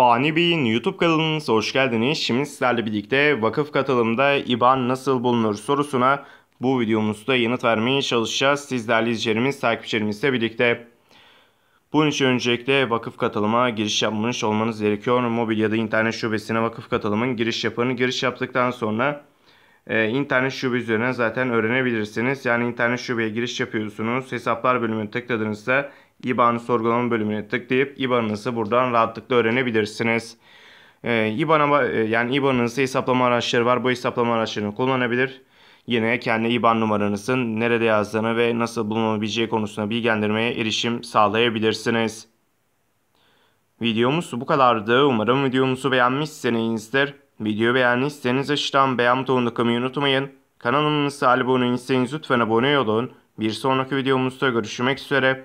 Fani Bey'in YouTube kanalınıza hoş geldiniz. Şimdi sizlerle birlikte vakıf katılımda IBAN nasıl bulunur sorusuna bu videomuzda yanıt vermeye çalışacağız. Sizlerle izleyicilerimiz, takipçilerimizle birlikte. Bunun için öncelikle vakıf katılıma giriş yapmış olmanız gerekiyor. Mobil ya da internet şubesine vakıf katılımın giriş yapını giriş yaptıktan sonra e, internet şube üzerine zaten öğrenebilirsiniz. Yani internet şubeye giriş yapıyorsunuz. Hesaplar bölümüne tıkladığınızda IBAN'ı sorgulama bölümüne tıklayıp IBAN'ınızı buradan rahatlıkla öğrenebilirsiniz. Ee, IBAN'a e, yani IBAN'ınızda hesaplama araçları var. Bu hesaplama araçlarını kullanabilir. Yine kendi IBAN numaranızın nerede yazdığını ve nasıl bulunabileceği konusuna bilgilendirmeye erişim sağlayabilirsiniz. Videomuz bu kadardı. Umarım videomuzu beğenmişsinizdir. Videoyu beğendiyseniz aşağıdan beğen butonuna kımayı unutmayın. Kanalımızı abone değilseniz lütfen abone olun. Bir sonraki videomuzda görüşmek üzere.